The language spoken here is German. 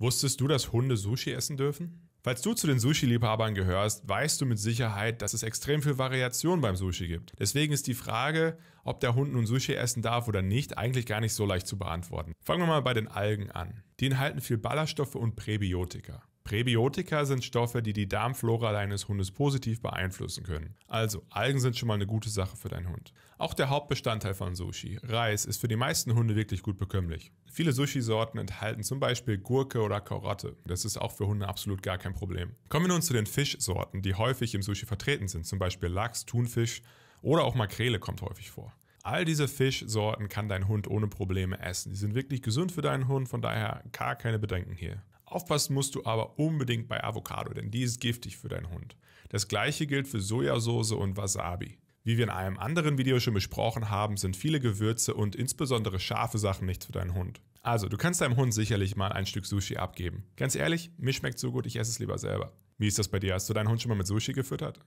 Wusstest du, dass Hunde Sushi essen dürfen? Falls du zu den Sushi-Liebhabern gehörst, weißt du mit Sicherheit, dass es extrem viel Variation beim Sushi gibt. Deswegen ist die Frage, ob der Hund nun Sushi essen darf oder nicht, eigentlich gar nicht so leicht zu beantworten. Fangen wir mal bei den Algen an. Die enthalten viel Ballaststoffe und Präbiotika. Präbiotika sind Stoffe, die die Darmflora deines Hundes positiv beeinflussen können. Also, Algen sind schon mal eine gute Sache für deinen Hund. Auch der Hauptbestandteil von Sushi, Reis, ist für die meisten Hunde wirklich gut bekömmlich. Viele Sushi-Sorten enthalten zum Beispiel Gurke oder Karotte. Das ist auch für Hunde absolut gar kein Problem. Kommen wir nun zu den Fischsorten, die häufig im Sushi vertreten sind, zum Beispiel Lachs, Thunfisch oder auch Makrele kommt häufig vor. All diese Fischsorten kann dein Hund ohne Probleme essen. Die sind wirklich gesund für deinen Hund, von daher gar keine Bedenken hier. Aufpassen musst du aber unbedingt bei Avocado, denn die ist giftig für deinen Hund. Das gleiche gilt für Sojasauce und Wasabi. Wie wir in einem anderen Video schon besprochen haben, sind viele Gewürze und insbesondere scharfe Sachen nichts für deinen Hund. Also, du kannst deinem Hund sicherlich mal ein Stück Sushi abgeben. Ganz ehrlich, mir schmeckt so gut, ich esse es lieber selber. Wie ist das bei dir? Hast du deinen Hund schon mal mit Sushi gefüttert?